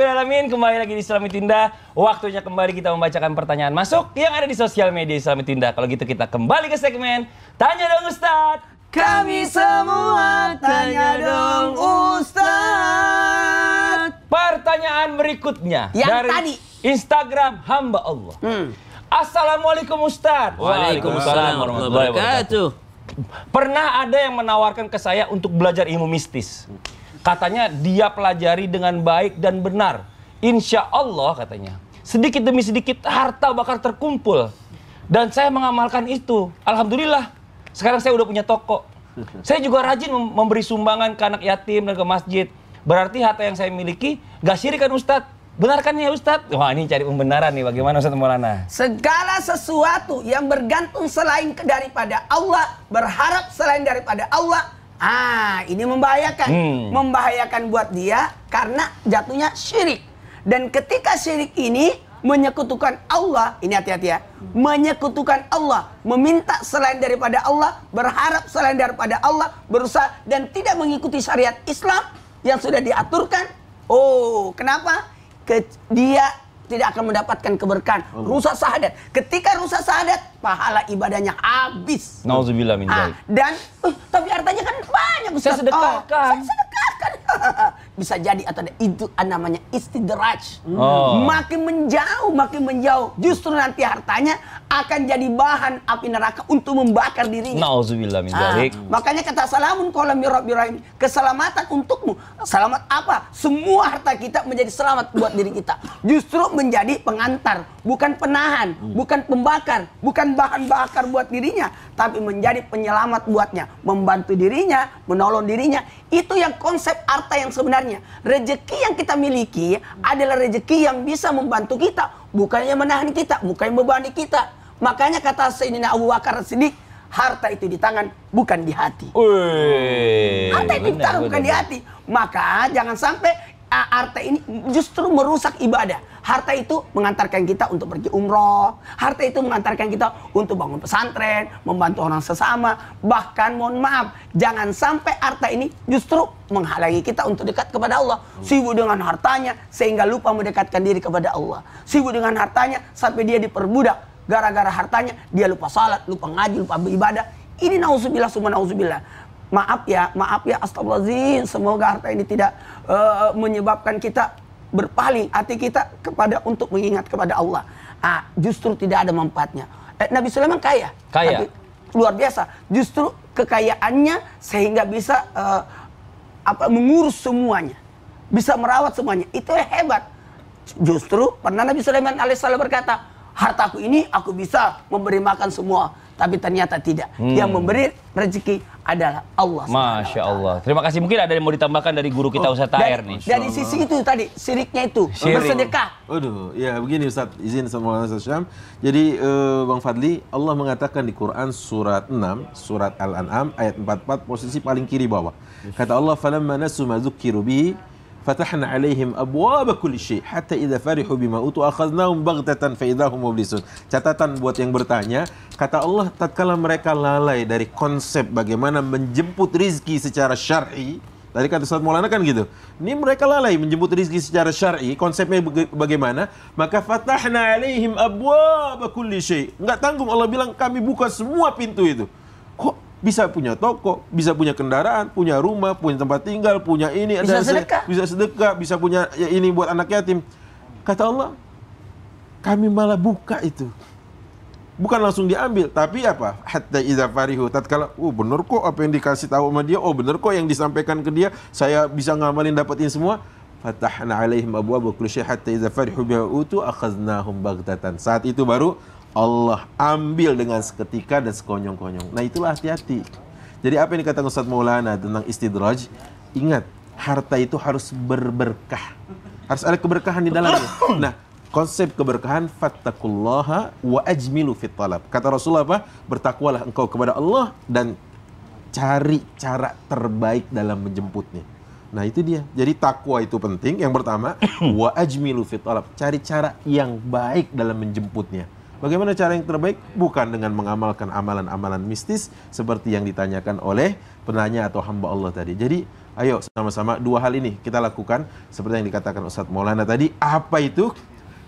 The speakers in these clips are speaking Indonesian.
alamin. Kembali lagi di Islami Tindah. Waktunya kembali kita membacakan pertanyaan masuk yang ada di sosial media Islami Tindah. Kalau gitu kita kembali ke segmen Tanya dong Ustaz. Kami semua tanya dong Ustaz. Pertanyaan berikutnya yang dari tadi. Instagram hamba Allah. Hmm. Assalamualaikum Ustaz. Waalaikumsalam warahmatullahi wabarakatuh. Pernah ada yang menawarkan ke saya untuk belajar ilmu mistis. Katanya dia pelajari dengan baik dan benar. Insya Allah katanya. Sedikit demi sedikit harta bakar terkumpul. Dan saya mengamalkan itu. Alhamdulillah. Sekarang saya udah punya toko. Saya juga rajin memberi sumbangan ke anak yatim dan ke masjid. Berarti harta yang saya miliki gak syirik kan Ustadz? Benarkan ya Ustadz? Wah ini cari pembenaran nih bagaimana Ustadz Maulana? Segala sesuatu yang bergantung selain daripada Allah, berharap selain daripada Allah, Ah, ini membahayakan. Hmm. Membahayakan buat dia karena jatuhnya syirik. Dan ketika syirik ini menyekutukan Allah, ini hati-hati ya. Menyekutukan Allah, meminta selain daripada Allah, berharap selain daripada Allah, berusaha dan tidak mengikuti syariat Islam yang sudah diaturkan. Oh, kenapa? Ke, dia tidak akan mendapatkan keberkahan. Rusak sahadat. Ketika rusak sahadat, pahala ibadahnya habis. Nauzubillah min ah, Dan uh, tapi hartanya kan banyak Ustaz. Saya oh, sedekahkan. Oh, saya sedekahkan. bisa jadi atau ada itu ah, namanya istidraj. Hmm. Oh. Makin menjauh, makin menjauh, justru nanti hartanya akan jadi bahan api neraka untuk membakar dirinya. Nah, Makanya kata salamun kolam birrahim, keselamatan untukmu. Selamat apa? Semua harta kita menjadi selamat buat diri kita. Justru menjadi pengantar bukan penahan, hmm. bukan pembakar, bukan bahan bakar buat dirinya, tapi menjadi penyelamat buatnya, membantu dirinya, menolong dirinya. Itu yang konsep harta yang sebenarnya. Rezeki yang kita miliki adalah rezeki yang bisa membantu kita, bukannya menahan kita, bukan membebani kita. Makanya kata Sayyidina Abu Bakar Siddiq, harta itu di tangan bukan di hati. harta itu di tangan bukan di hati. Maka jangan sampai ah, harta ini justru merusak ibadah. Harta itu mengantarkan kita untuk pergi umroh. Harta itu mengantarkan kita untuk bangun pesantren, membantu orang sesama. Bahkan mohon maaf, jangan sampai harta ini justru menghalangi kita untuk dekat kepada Allah. Sibuk dengan hartanya sehingga lupa mendekatkan diri kepada Allah. Sibuk dengan hartanya sampai dia diperbudak. Gara-gara hartanya dia lupa salat, lupa ngaji, lupa beribadah. Ini nauzubillah summa nauzubillah maaf ya, maaf ya, astagfirullahaladzim. Semoga harta ini tidak uh, menyebabkan kita berpaling hati kita kepada untuk mengingat kepada Allah. Ah, justru tidak ada manfaatnya. Eh, Nabi Sulaiman kaya. Kaya. Tapi luar biasa. Justru kekayaannya sehingga bisa uh, apa mengurus semuanya. Bisa merawat semuanya. Itu hebat. Justru pernah Nabi Sulaiman alaihissalam berkata, "Hartaku ini aku bisa memberi makan semua." Tapi ternyata tidak. Hmm. Yang memberi rezeki adalah Allah. Masya Allah. Terima kasih. Mungkin ada yang mau ditambahkan dari guru kita oh, Ustaz Taher nih. Dari sisi itu tadi, siriknya itu. Syirik. Bersedekah. Aduh, ya begini Ustaz. Izin sama Ustaz Syam. Jadi eh, Bang Fadli, Allah mengatakan di Quran surat 6, surat Al-An'am ayat 44 posisi paling kiri bawah. Kata Allah, فَلَمَّا nasu ma بِهِ فتحنا عليهم أبواب كل شيء hatta إذا فرحوا بما utu أخذناهم baghtatan فإذا هم مبلسون Catatan buat yang bertanya, kata Allah tatkala mereka lalai dari konsep bagaimana menjemput rizki secara syar'i, Tadi kata Ustaz Maulana kan gitu. Ini mereka lalai menjemput rizki secara syar'i, konsepnya bagaimana? Maka fatahna alaihim abwaba kulli syai. Enggak tanggung Allah bilang kami buka semua pintu itu bisa punya toko, bisa punya kendaraan, punya rumah, punya tempat tinggal, punya ini, bisa ada sedekah. bisa sedekah, bisa punya ya ini buat anak yatim. Kata Allah, kami malah buka itu. Bukan langsung diambil, tapi apa? Hatta idza farihu tatkala, oh benar kok apa yang dikasih tahu sama dia, oh benar kok yang disampaikan ke dia, saya bisa ngamalin dapetin semua. Fatahna alaihim abwaaba kulli hatta idza farihu bima utu akhadnahum baghtatan. Saat itu baru Allah ambil dengan seketika dan sekonyong-konyong. Nah itulah hati-hati. Jadi apa yang dikatakan Ustaz Maulana tentang istidraj, ingat, harta itu harus berberkah. Harus ada keberkahan di dalamnya. Nah, konsep keberkahan fattakullaha wa ajmilu fit talab. Kata Rasulullah apa? Bertakwalah engkau kepada Allah dan cari cara terbaik dalam menjemputnya. Nah, itu dia. Jadi takwa itu penting yang pertama wa ajmilu fit talab, cari cara yang baik dalam menjemputnya. Bagaimana cara yang terbaik? Bukan dengan mengamalkan amalan-amalan mistis seperti yang ditanyakan oleh penanya atau hamba Allah tadi. Jadi, ayo sama-sama dua hal ini kita lakukan seperti yang dikatakan Ustadz Maulana tadi. Apa itu?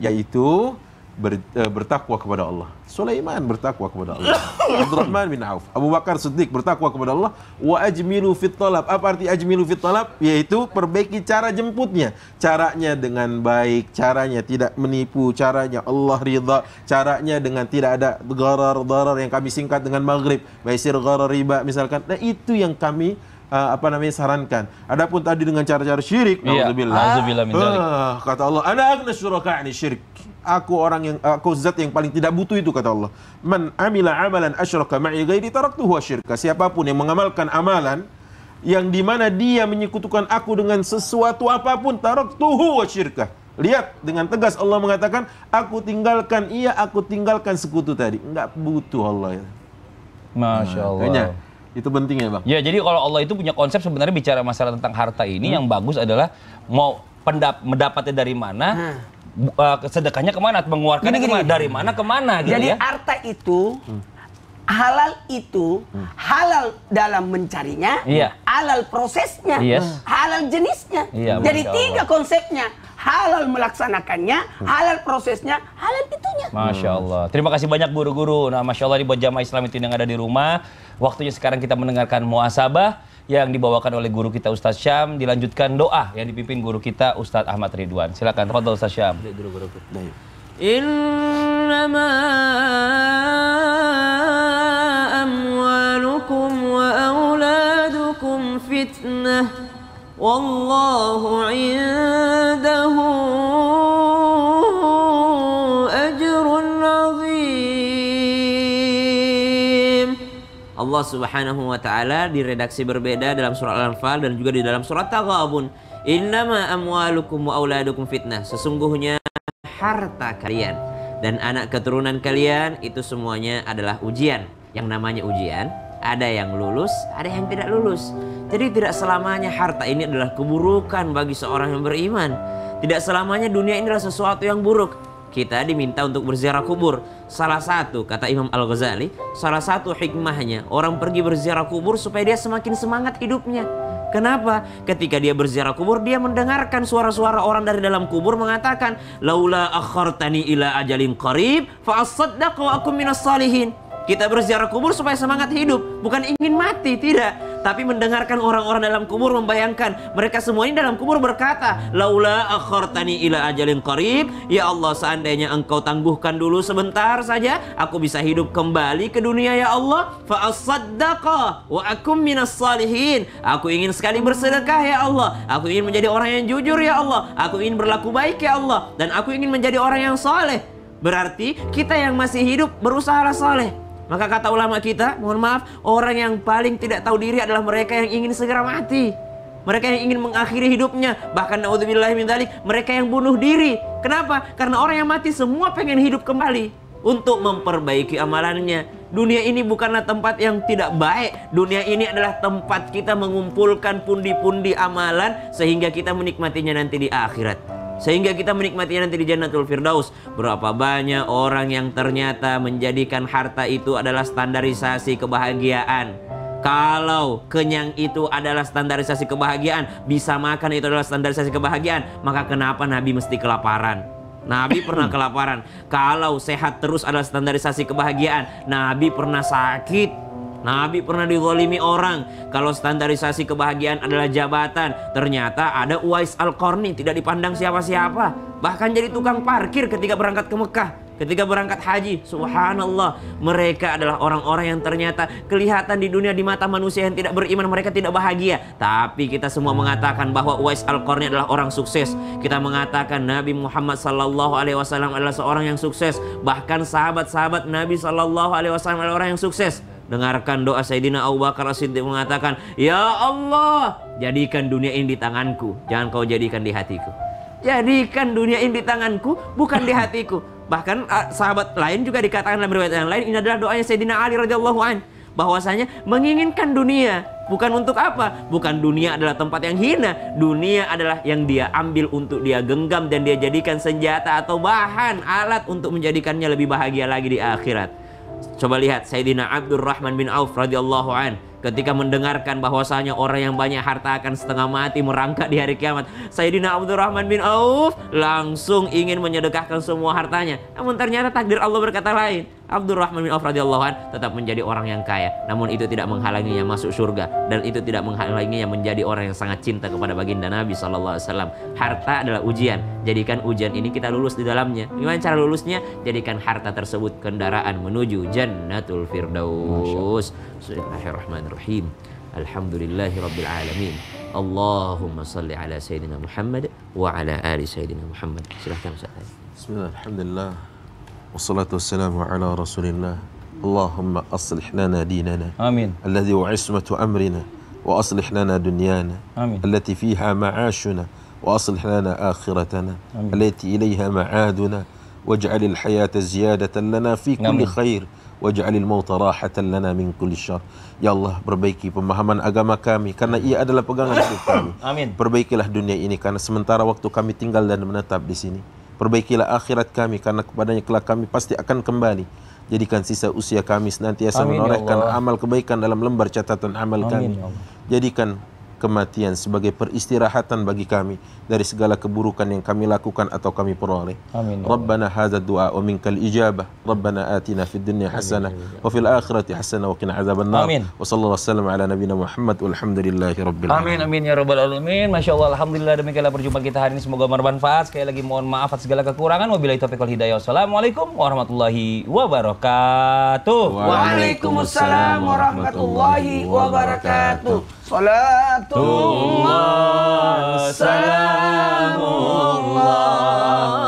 Yaitu ber, uh, bertakwa kepada Allah. Sulaiman bertakwa kepada Allah. Abdurrahman bin Auf. Abu Bakar Siddiq bertakwa kepada Allah. Wa ajmilu fit talab. Apa arti ajmilu fit talab? Yaitu perbaiki cara jemputnya. Caranya dengan baik, caranya tidak menipu, caranya Allah ridha, caranya dengan tidak ada gharar-gharar yang kami singkat dengan maghrib. Baisir gharar riba misalkan. Nah itu yang kami uh, apa namanya sarankan. Adapun tadi dengan cara-cara syirik, iya. nauzubillah. Uh, eh, kata Allah, agnes agna ini syirik. Aku orang yang aku zat yang paling tidak butuh itu kata Allah. Man amila amalan asyraka ma'i ghairi taraktuhu syirka. Siapapun yang mengamalkan amalan yang dimana dia menyekutukan aku dengan sesuatu apapun taraktuhu wa syirkah. Lihat dengan tegas Allah mengatakan aku tinggalkan ia aku tinggalkan sekutu tadi. Enggak butuh Allah. Masya nah, Allah. Nah, itu penting ya bang? Ya jadi kalau Allah itu punya konsep sebenarnya bicara masalah tentang harta ini hmm. yang bagus adalah mau pendap mendapatnya dari mana, hmm. uh, sedekahnya kemana, mengeluarkannya gini, gini, kemana, dari mana kemana gitu jadi ya. harta itu hmm halal itu hmm. halal dalam mencarinya, yeah. halal prosesnya, yes. Iya. halal jenisnya. Yeah, Jadi tiga konsepnya halal melaksanakannya, hmm. halal prosesnya, halal itunya. Masya Allah. Terima kasih banyak guru-guru. Nah, Masya Allah ini buat jamaah Islam itu yang ada di rumah. Waktunya sekarang kita mendengarkan muasabah yang dibawakan oleh guru kita Ustaz Syam dilanjutkan doa yang dipimpin guru kita Ustaz Ahmad Ridwan. Silakan Fadhil Ustaz Syam. Allah Subhanahu wa taala di redaksi berbeda dalam surat Al-Anfal dan juga di dalam surat Taghabun. Innama amwalukum wa auladukum fitnah. Sesungguhnya harta kalian dan anak keturunan kalian itu semuanya adalah ujian. Yang namanya ujian, ada yang lulus, ada yang tidak lulus. Jadi tidak selamanya harta ini adalah keburukan bagi seorang yang beriman. Tidak selamanya dunia ini adalah sesuatu yang buruk kita diminta untuk berziarah kubur. Salah satu kata Imam Al-Ghazali, salah satu hikmahnya orang pergi berziarah kubur supaya dia semakin semangat hidupnya. Kenapa? Ketika dia berziarah kubur, dia mendengarkan suara-suara orang dari dalam kubur mengatakan, "Laula akhartani ila ajalin qarib faasad asaddaq wa akum minas salihin." Kita berziarah kubur supaya semangat hidup, bukan ingin mati, tidak. Tapi mendengarkan orang-orang dalam kubur membayangkan mereka semua ini dalam kubur berkata, "Laula akhartani ila ajalin qarib." Ya Allah, seandainya Engkau tangguhkan dulu sebentar saja, aku bisa hidup kembali ke dunia ya Allah. Fa asaddaqa wa akum minas salihin. Aku ingin sekali bersedekah ya Allah. Aku ingin menjadi orang yang jujur ya Allah. Aku ingin berlaku baik ya Allah dan aku ingin menjadi orang yang saleh. Berarti kita yang masih hidup berusaha saleh. Maka kata ulama kita, mohon maaf, orang yang paling tidak tahu diri adalah mereka yang ingin segera mati. Mereka yang ingin mengakhiri hidupnya, bahkan naudzubillah min dalik, mereka yang bunuh diri. Kenapa? Karena orang yang mati semua pengen hidup kembali untuk memperbaiki amalannya. Dunia ini bukanlah tempat yang tidak baik. Dunia ini adalah tempat kita mengumpulkan pundi-pundi amalan sehingga kita menikmatinya nanti di akhirat sehingga kita menikmatinya nanti di Jannatul Firdaus. Berapa banyak orang yang ternyata menjadikan harta itu adalah standarisasi kebahagiaan. Kalau kenyang itu adalah standarisasi kebahagiaan, bisa makan itu adalah standarisasi kebahagiaan, maka kenapa Nabi mesti kelaparan? Nabi pernah kelaparan. Kalau sehat terus adalah standarisasi kebahagiaan, Nabi pernah sakit Nabi pernah digolimi orang. Kalau standarisasi kebahagiaan adalah jabatan, ternyata ada Uwais Al-Qarni tidak dipandang siapa-siapa. Bahkan jadi tukang parkir ketika berangkat ke Mekah. Ketika berangkat haji, subhanallah, mereka adalah orang-orang yang ternyata kelihatan di dunia di mata manusia yang tidak beriman, mereka tidak bahagia. Tapi kita semua mengatakan bahwa Uwais Al-Qarni adalah orang sukses. Kita mengatakan Nabi Muhammad sallallahu alaihi wasallam adalah seorang yang sukses. Bahkan sahabat-sahabat Nabi sallallahu alaihi wasallam adalah orang yang sukses. Dengarkan doa Sayyidina Abu Bakar siddiq mengatakan, "Ya Allah, jadikan dunia ini di tanganku, jangan kau jadikan di hatiku." Jadikan dunia ini di tanganku, bukan di hatiku. Bahkan ah, sahabat lain juga dikatakan dalam riwayat yang lain, ini adalah doanya Sayyidina Ali radhiyallahu an bahwasanya menginginkan dunia bukan untuk apa? Bukan dunia adalah tempat yang hina, dunia adalah yang dia ambil untuk dia genggam dan dia jadikan senjata atau bahan alat untuk menjadikannya lebih bahagia lagi di akhirat. Coba lihat Sayyidina Abdurrahman bin Auf radhiyallahu an ketika mendengarkan bahwasanya orang yang banyak harta akan setengah mati merangkak di hari kiamat. Sayyidina Abdurrahman bin Auf langsung ingin menyedekahkan semua hartanya. Namun ternyata takdir Allah berkata lain. Abdurrahman bin Auf radhiyallahu an tetap menjadi orang yang kaya, namun itu tidak menghalanginya masuk surga dan itu tidak menghalanginya menjadi orang yang sangat cinta kepada baginda Nabi saw. Harta adalah ujian. Jadikan ujian ini kita lulus di dalamnya. Gimana cara lulusnya? Jadikan harta tersebut kendaraan menuju Jannatul Firdaus. Bismillahirrahmanirrahim. Alhamdulillahirabbil Allahumma salli ala sayyidina Muhammad wa ala ali sayyidina Muhammad. Silahkan Ustaz. Bismillahirrahmanirrahim. والصلاة والسلام على رسول الله اللهم أصلح لنا ديننا آمين الذي هو عصمة أمرنا وأصلح لنا دنيانا آمين التي فيها معاشنا وأصلح لنا آخرتنا آمين. التي إليها معادنا واجعل الحياة زيادة لنا في كل آمين. خير واجعل الموت راحة لنا من كل شر يا الله بربيكي pemahaman agama kami karena ia adalah pegangan hidup kami amin perbaikilah dunia ini karena sementara waktu kami tinggal dan menetap di Perbaikilah akhirat kami karena kepadanya kelak kami pasti akan kembali. Jadikan sisa usia kami senantiasa Amin, ya menorehkan ya amal kebaikan dalam lembar catatan amal Amin, kami. Ya Jadikan kematian sebagai peristirahatan bagi kami dari segala keburukan yang kami lakukan atau kami peroleh. Amin. Rabbana hadza du'a wa minkal ijabah. Rabbana atina fid dunya hasanah wa fil akhirati hasanah wa qina adzabannar. Amin. Wa sallallahu wasallam ala nabiyyina Muhammad walhamdulillahi rabbil alamin. Amin amin ya rabbal alamin. Masyaallah alhamdulillah demikianlah perjumpaan kita hari ini semoga bermanfaat. Sekali lagi mohon maaf atas segala kekurangan. Wabillahi taufiq wal hidayah. Wassalamualaikum warahmatullahi wabarakatuh. Waalaikumsalam warahmatullahi wabarakatuh. Salatullah, salamullah.